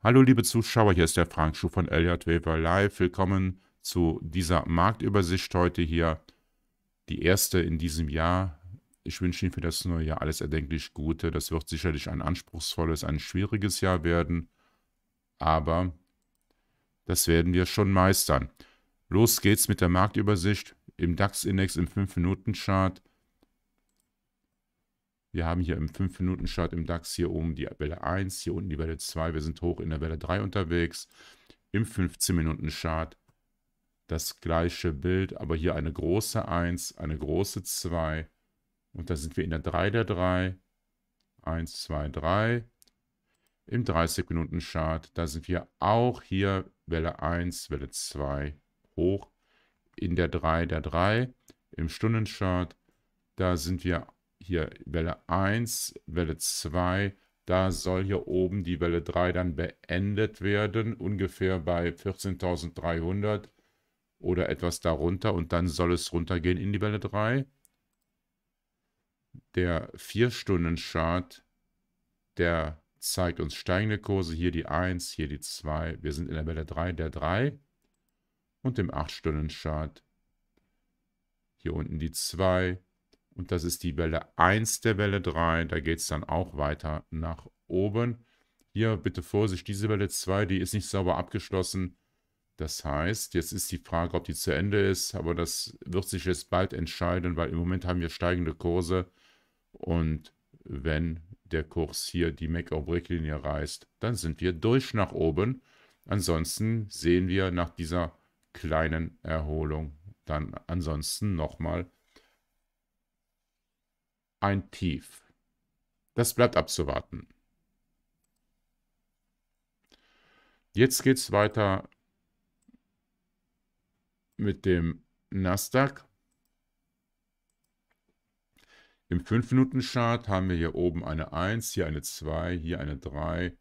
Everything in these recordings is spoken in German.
Hallo liebe Zuschauer, hier ist der Frank Schuh von Elliott Weber Live. Willkommen zu dieser Marktübersicht heute hier. Die erste in diesem Jahr. Ich wünsche Ihnen für das neue Jahr alles erdenklich Gute. Das wird sicherlich ein anspruchsvolles, ein schwieriges Jahr werden. Aber das werden wir schon meistern. Los geht's mit der Marktübersicht im DAX-Index im 5-Minuten-Chart. Wir haben hier im 5-Minuten-Chart im DAX hier oben die Welle 1, hier unten die Welle 2. Wir sind hoch in der Welle 3 unterwegs. Im 15-Minuten-Chart das gleiche Bild, aber hier eine große 1, eine große 2. Und da sind wir in der 3 der 3. 1, 2, 3. Im 30-Minuten-Chart, da sind wir auch hier Welle 1, Welle 2 hoch. In der 3 der 3. Im Stundenchart, da sind wir hier Welle 1, Welle 2, da soll hier oben die Welle 3 dann beendet werden, ungefähr bei 14.300 oder etwas darunter und dann soll es runtergehen in die Welle 3. Der 4-Stunden-Chart, der zeigt uns steigende Kurse, hier die 1, hier die 2, wir sind in der Welle 3, der 3 und dem 8-Stunden-Chart, hier unten die 2, und das ist die Welle 1 der Welle 3. Da geht es dann auch weiter nach oben. Hier bitte Vorsicht, diese Welle 2, die ist nicht sauber abgeschlossen. Das heißt, jetzt ist die Frage, ob die zu Ende ist, aber das wird sich jetzt bald entscheiden, weil im Moment haben wir steigende Kurse. Und wenn der Kurs hier die Make-or-Break-Linie reißt, dann sind wir durch nach oben. Ansonsten sehen wir nach dieser kleinen Erholung dann ansonsten nochmal ein Tief. Das bleibt abzuwarten. Jetzt geht es weiter mit dem Nasdaq. Im 5-Minuten-Chart haben wir hier oben eine 1, hier eine 2, hier eine 3.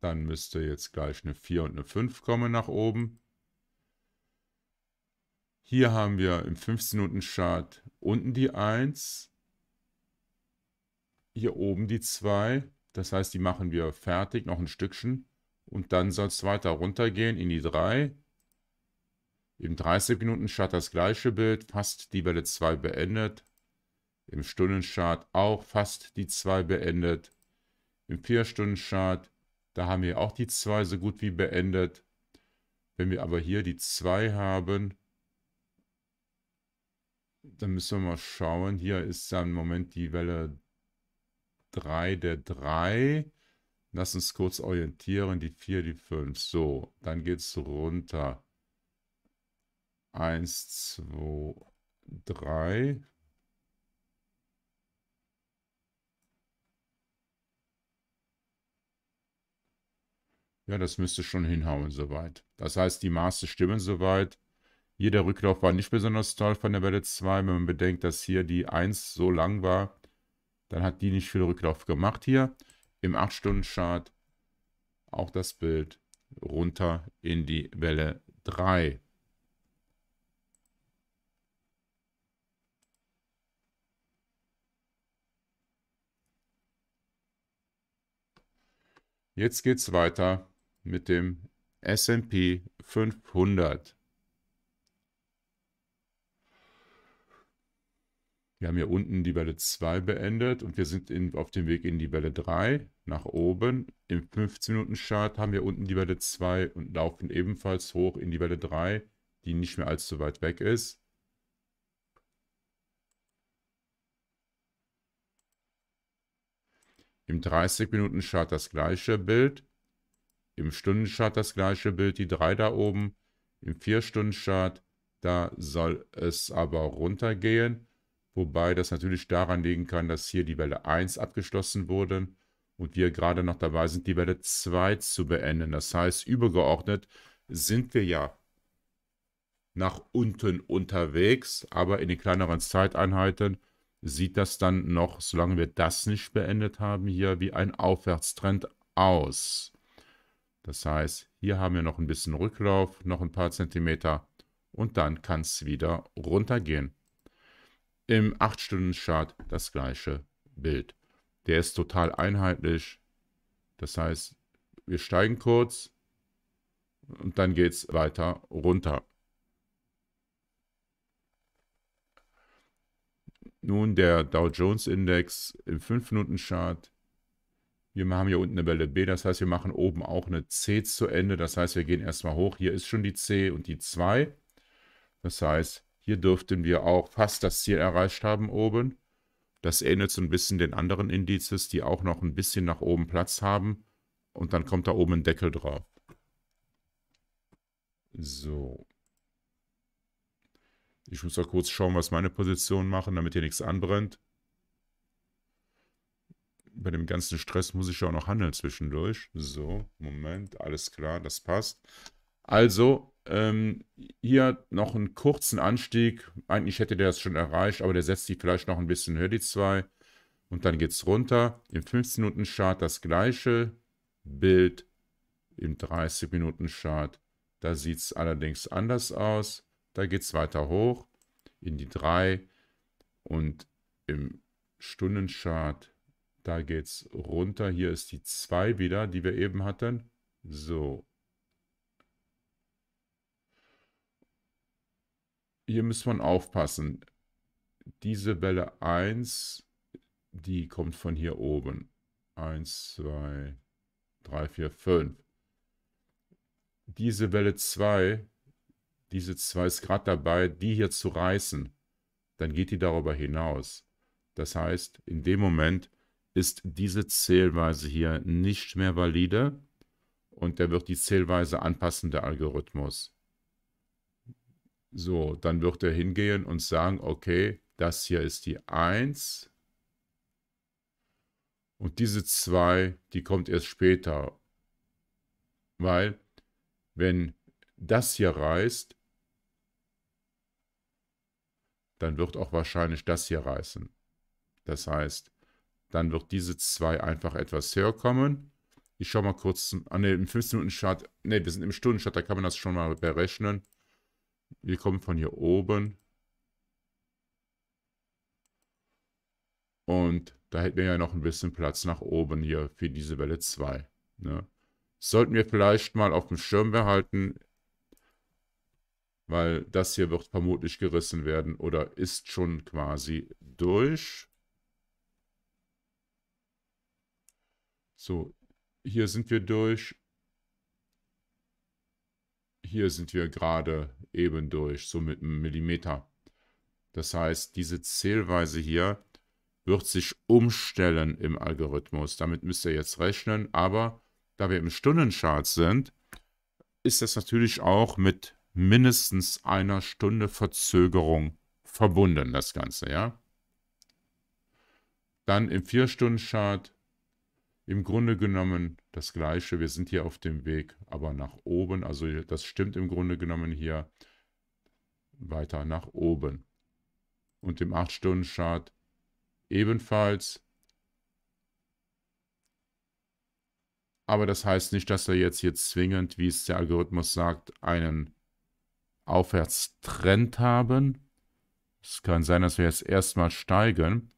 Dann müsste jetzt gleich eine 4 und eine 5 kommen nach oben. Hier haben wir im 15-Minuten-Chart unten die 1, hier oben die zwei. Das heißt, die machen wir fertig, noch ein Stückchen. Und dann soll es weiter runtergehen in die 3. Im 30-Minuten-Chart das gleiche Bild, fast die Welle 2 beendet. Im Stundenchart auch fast die 2 beendet. Im 4-Stunden-Chart, da haben wir auch die 2 so gut wie beendet. Wenn wir aber hier die 2 haben, dann müssen wir mal schauen. Hier ist dann im Moment die Welle 3, der 3. Lass uns kurz orientieren, die 4, die 5. So, dann geht es runter. 1, 2, 3. Ja, das müsste schon hinhauen soweit. Das heißt, die Maße stimmen soweit. Hier der Rücklauf war nicht besonders toll von der Welle 2, wenn man bedenkt, dass hier die 1 so lang war dann hat die nicht viel Rücklauf gemacht hier. Im 8-Stunden-Chart auch das Bild runter in die Welle 3. Jetzt geht es weiter mit dem SP 500. Wir haben hier unten die Welle 2 beendet und wir sind in, auf dem Weg in die Welle 3 nach oben. Im 15-Minuten-Chart haben wir unten die Welle 2 und laufen ebenfalls hoch in die Welle 3, die nicht mehr allzu weit weg ist. Im 30-Minuten-Chart das gleiche Bild. Im Stunden-Chart das gleiche Bild, die 3 da oben. Im 4-Stunden-Chart, da soll es aber runtergehen. Wobei das natürlich daran liegen kann, dass hier die Welle 1 abgeschlossen wurde und wir gerade noch dabei sind, die Welle 2 zu beenden. Das heißt, übergeordnet sind wir ja nach unten unterwegs, aber in den kleineren Zeiteinheiten sieht das dann noch, solange wir das nicht beendet haben, hier wie ein Aufwärtstrend aus. Das heißt, hier haben wir noch ein bisschen Rücklauf, noch ein paar Zentimeter und dann kann es wieder runtergehen im 8-Stunden-Chart das gleiche Bild. Der ist total einheitlich. Das heißt, wir steigen kurz und dann geht es weiter runter. Nun der Dow Jones Index im 5-Minuten-Chart. Wir haben hier unten eine Welle B, das heißt, wir machen oben auch eine C zu Ende. Das heißt, wir gehen erstmal hoch. Hier ist schon die C und die 2. Das heißt, hier dürften wir auch fast das Ziel erreicht haben oben. Das ähnelt so ein bisschen den anderen Indizes, die auch noch ein bisschen nach oben Platz haben. Und dann kommt da oben ein Deckel drauf. So. Ich muss auch kurz schauen, was meine Positionen machen, damit hier nichts anbrennt. Bei dem ganzen Stress muss ich ja auch noch handeln zwischendurch. So, Moment, alles klar, das passt. Also, ähm, hier noch einen kurzen Anstieg. Eigentlich hätte der das schon erreicht, aber der setzt sich vielleicht noch ein bisschen höher, die 2. Und dann geht es runter. Im 15-Minuten-Chart das gleiche Bild. Im 30-Minuten-Chart, da sieht es allerdings anders aus. Da geht es weiter hoch in die 3. Und im Stundenchart, da geht es runter. Hier ist die 2 wieder, die wir eben hatten. So, hier muss man aufpassen. Diese Welle 1, die kommt von hier oben. 1, 2, 3, 4, 5. Diese Welle 2, diese 2 ist gerade dabei, die hier zu reißen. Dann geht die darüber hinaus. Das heißt, in dem Moment ist diese Zählweise hier nicht mehr valide und der wird die Zählweise anpassen, der Algorithmus. So, dann wird er hingehen und sagen, okay, das hier ist die 1. Und diese 2, die kommt erst später. Weil, wenn das hier reißt, dann wird auch wahrscheinlich das hier reißen. Das heißt, dann wird diese 2 einfach etwas höher kommen. Ich schaue mal kurz zum. Ah ne, im 15-Minuten-Chart. Ne, wir sind im Stunden-Chart, da kann man das schon mal berechnen. Wir kommen von hier oben. Und da hätten wir ja noch ein bisschen Platz nach oben hier für diese Welle 2. Ne? Sollten wir vielleicht mal auf dem Schirm behalten, weil das hier wird vermutlich gerissen werden oder ist schon quasi durch. So, hier sind wir durch hier sind wir gerade eben durch, so mit einem Millimeter. Das heißt, diese Zählweise hier wird sich umstellen im Algorithmus. Damit müsst ihr jetzt rechnen, aber da wir im Stundenchart sind, ist das natürlich auch mit mindestens einer Stunde Verzögerung verbunden, das Ganze, ja? Dann im 4-Stunden-Chart im Grunde genommen das Gleiche. Wir sind hier auf dem Weg, aber nach oben. Also das stimmt im Grunde genommen hier weiter nach oben. Und im 8-Stunden-Chart ebenfalls. Aber das heißt nicht, dass er jetzt hier zwingend, wie es der Algorithmus sagt, einen Aufwärtstrend haben. Es kann sein, dass wir jetzt erstmal steigen,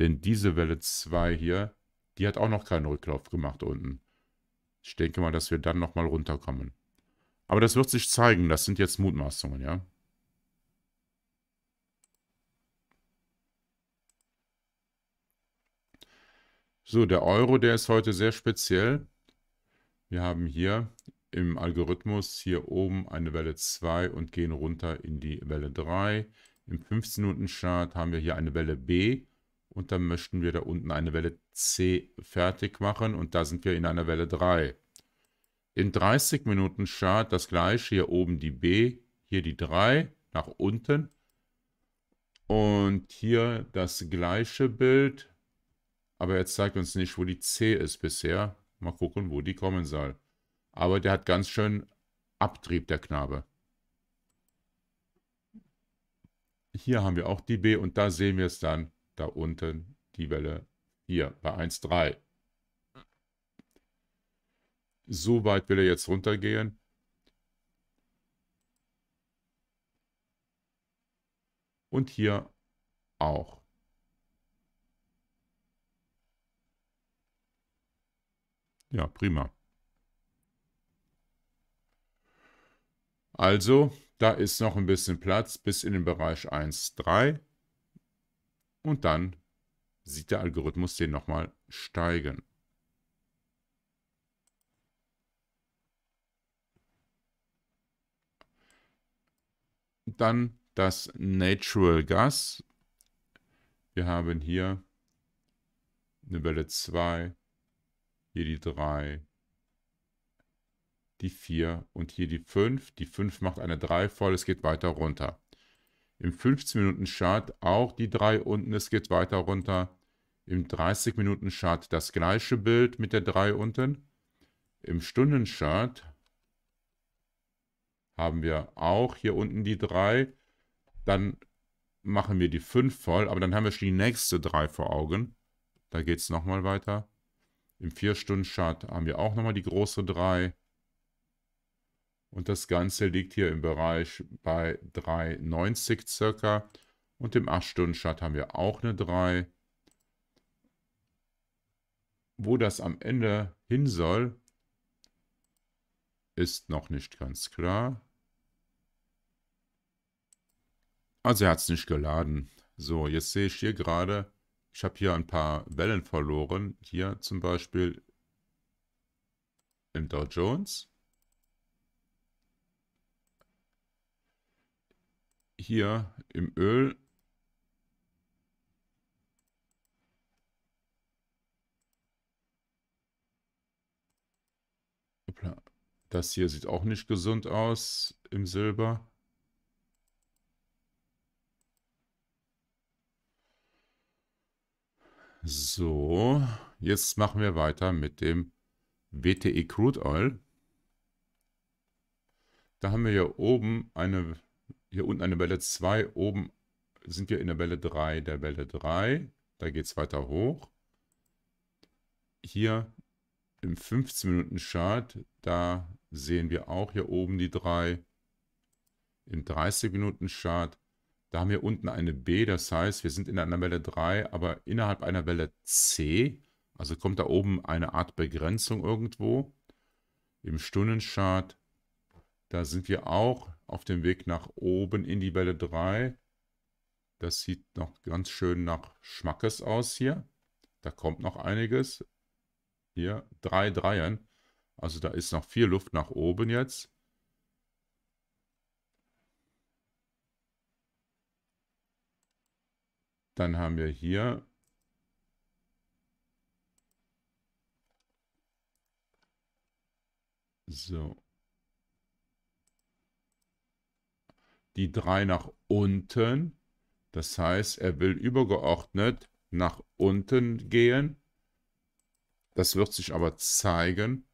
denn diese Welle 2 hier die hat auch noch keinen Rücklauf gemacht unten. Ich denke mal, dass wir dann nochmal runterkommen. Aber das wird sich zeigen. Das sind jetzt Mutmaßungen, ja? So, der Euro, der ist heute sehr speziell. Wir haben hier im Algorithmus hier oben eine Welle 2 und gehen runter in die Welle 3. Im 15-Minuten-Chart haben wir hier eine Welle B und dann möchten wir da unten eine Welle C fertig machen und da sind wir in einer Welle 3. In 30 Minuten Chart das gleiche, hier oben die B, hier die 3, nach unten. Und hier das gleiche Bild, aber er zeigt uns nicht, wo die C ist bisher. Mal gucken, wo die kommen soll. Aber der hat ganz schön Abtrieb, der Knabe. Hier haben wir auch die B und da sehen wir es dann da unten die Welle hier bei 1,3. So weit will er jetzt runtergehen. Und hier auch. Ja, prima. Also, da ist noch ein bisschen Platz bis in den Bereich 1,3. Und dann sieht der Algorithmus den nochmal steigen. Dann das Natural Gas. Wir haben hier eine Welle 2, hier die 3, die 4 und hier die 5. Die 5 macht eine 3 voll, es geht weiter runter. Im 15-Minuten-Chart auch die drei unten, es geht weiter runter. Im 30-Minuten-Chart das gleiche Bild mit der 3 unten. Im Stunden-Chart haben wir auch hier unten die 3. Dann machen wir die 5 voll, aber dann haben wir schon die nächste 3 vor Augen. Da geht es nochmal weiter. Im 4-Stunden-Chart haben wir auch nochmal die große 3. Und das Ganze liegt hier im Bereich bei 3,90 circa. Und im 8-Stunden-Chart haben wir auch eine 3. Wo das am Ende hin soll, ist noch nicht ganz klar. Also er hat es nicht geladen. So, jetzt sehe ich hier gerade, ich habe hier ein paar Wellen verloren. Hier zum Beispiel im Dow Jones. hier im Öl Das hier sieht auch nicht gesund aus im Silber. So, jetzt machen wir weiter mit dem WTE Crude Oil. Da haben wir ja oben eine hier unten eine Welle 2, oben sind wir in der Welle 3, der Welle 3. Da geht es weiter hoch. Hier im 15-Minuten-Chart, da sehen wir auch hier oben die 3. Im 30-Minuten-Chart, da haben wir unten eine B, das heißt, wir sind in einer Welle 3, aber innerhalb einer Welle C. Also kommt da oben eine Art Begrenzung irgendwo. Im Stundenchart, da sind wir auch auf dem Weg nach oben in die Welle 3. Das sieht noch ganz schön nach Schmackes aus hier. Da kommt noch einiges. Hier, drei Dreien. Also da ist noch viel Luft nach oben jetzt. Dann haben wir hier so. die 3 nach unten. Das heißt, er will übergeordnet nach unten gehen. Das wird sich aber zeigen.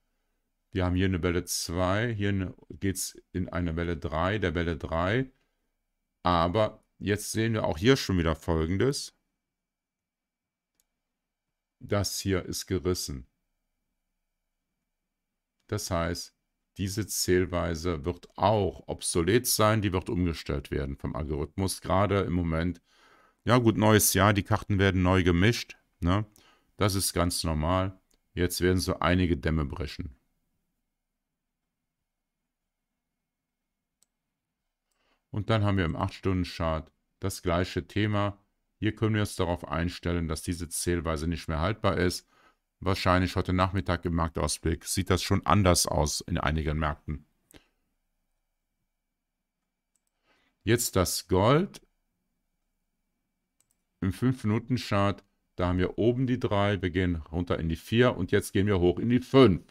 Wir haben hier eine Welle 2, hier geht es in eine Welle 3, der Welle 3. Aber jetzt sehen wir auch hier schon wieder Folgendes. Das hier ist gerissen. Das heißt, diese Zählweise wird auch obsolet sein, die wird umgestellt werden vom Algorithmus. Gerade im Moment, ja gut, neues Jahr, die Karten werden neu gemischt. Ne? Das ist ganz normal. Jetzt werden so einige Dämme brechen. Und dann haben wir im 8-Stunden-Chart das gleiche Thema. Hier können wir uns darauf einstellen, dass diese Zählweise nicht mehr haltbar ist wahrscheinlich heute Nachmittag im Marktausblick, sieht das schon anders aus in einigen Märkten. Jetzt das Gold. Im 5-Minuten-Chart, da haben wir oben die 3, wir gehen runter in die 4 und jetzt gehen wir hoch in die 5.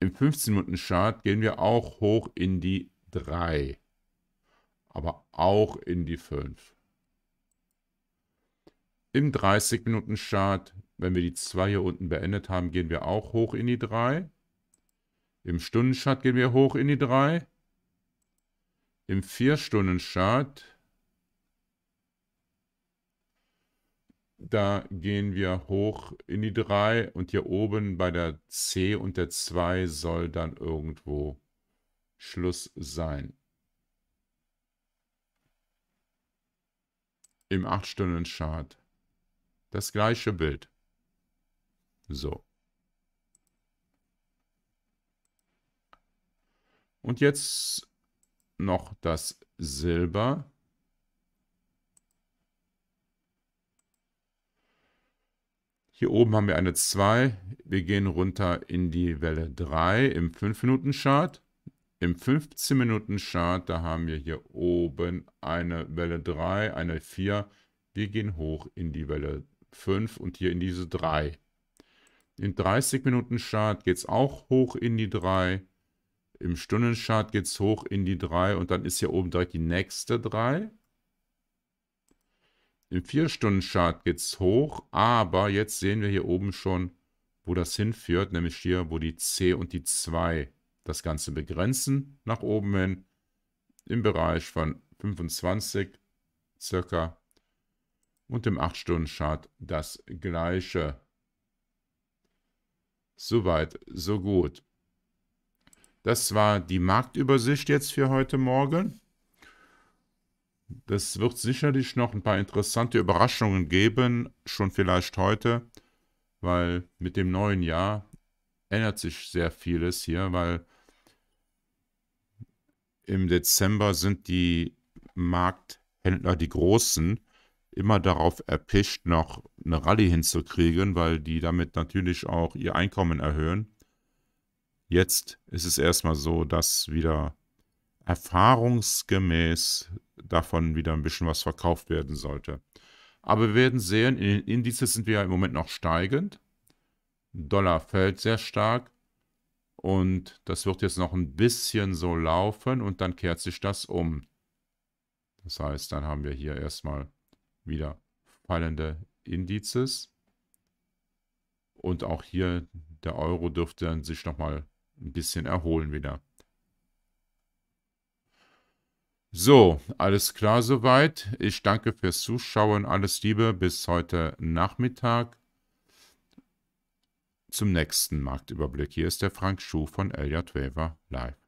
Im 15-Minuten-Chart gehen wir auch hoch in die 3, aber auch in die 5. Im 30-Minuten-Chart wenn wir die 2 hier unten beendet haben, gehen wir auch hoch in die 3. Im Stundenchart gehen wir hoch in die 3. Im 4-Stunden-Chart, da gehen wir hoch in die 3 und hier oben bei der C und der 2 soll dann irgendwo Schluss sein. Im 8-Stunden-Chart das gleiche Bild. So. Und jetzt noch das Silber. Hier oben haben wir eine 2. Wir gehen runter in die Welle 3 im 5-Minuten-Chart. Im 15-Minuten-Chart, da haben wir hier oben eine Welle 3, eine 4. Wir gehen hoch in die Welle 5 und hier in diese 3. Im 30-Minuten-Chart geht es auch hoch in die 3. Im Stundenchart geht es hoch in die 3 und dann ist hier oben direkt die nächste 3. Im 4-Stunden-Chart geht es hoch, aber jetzt sehen wir hier oben schon, wo das hinführt, nämlich hier, wo die C und die 2 das Ganze begrenzen, nach oben hin, im Bereich von 25 circa. Und im 8-Stunden-Chart das gleiche. Soweit, so gut. Das war die Marktübersicht jetzt für heute Morgen. Das wird sicherlich noch ein paar interessante Überraschungen geben, schon vielleicht heute, weil mit dem neuen Jahr ändert sich sehr vieles hier, weil im Dezember sind die Markthändler, die Großen, immer darauf erpicht, noch eine Rallye hinzukriegen, weil die damit natürlich auch ihr Einkommen erhöhen. Jetzt ist es erstmal so, dass wieder erfahrungsgemäß davon wieder ein bisschen was verkauft werden sollte. Aber wir werden sehen, in den Indizes sind wir ja im Moment noch steigend. Dollar fällt sehr stark. Und das wird jetzt noch ein bisschen so laufen und dann kehrt sich das um. Das heißt, dann haben wir hier erstmal wieder fallende Indizes. Und auch hier der Euro dürfte dann sich nochmal ein bisschen erholen wieder. So, alles klar soweit. Ich danke fürs Zuschauen. Alles Liebe bis heute Nachmittag zum nächsten Marktüberblick. Hier ist der Frank Schuh von Elliott Weaver live.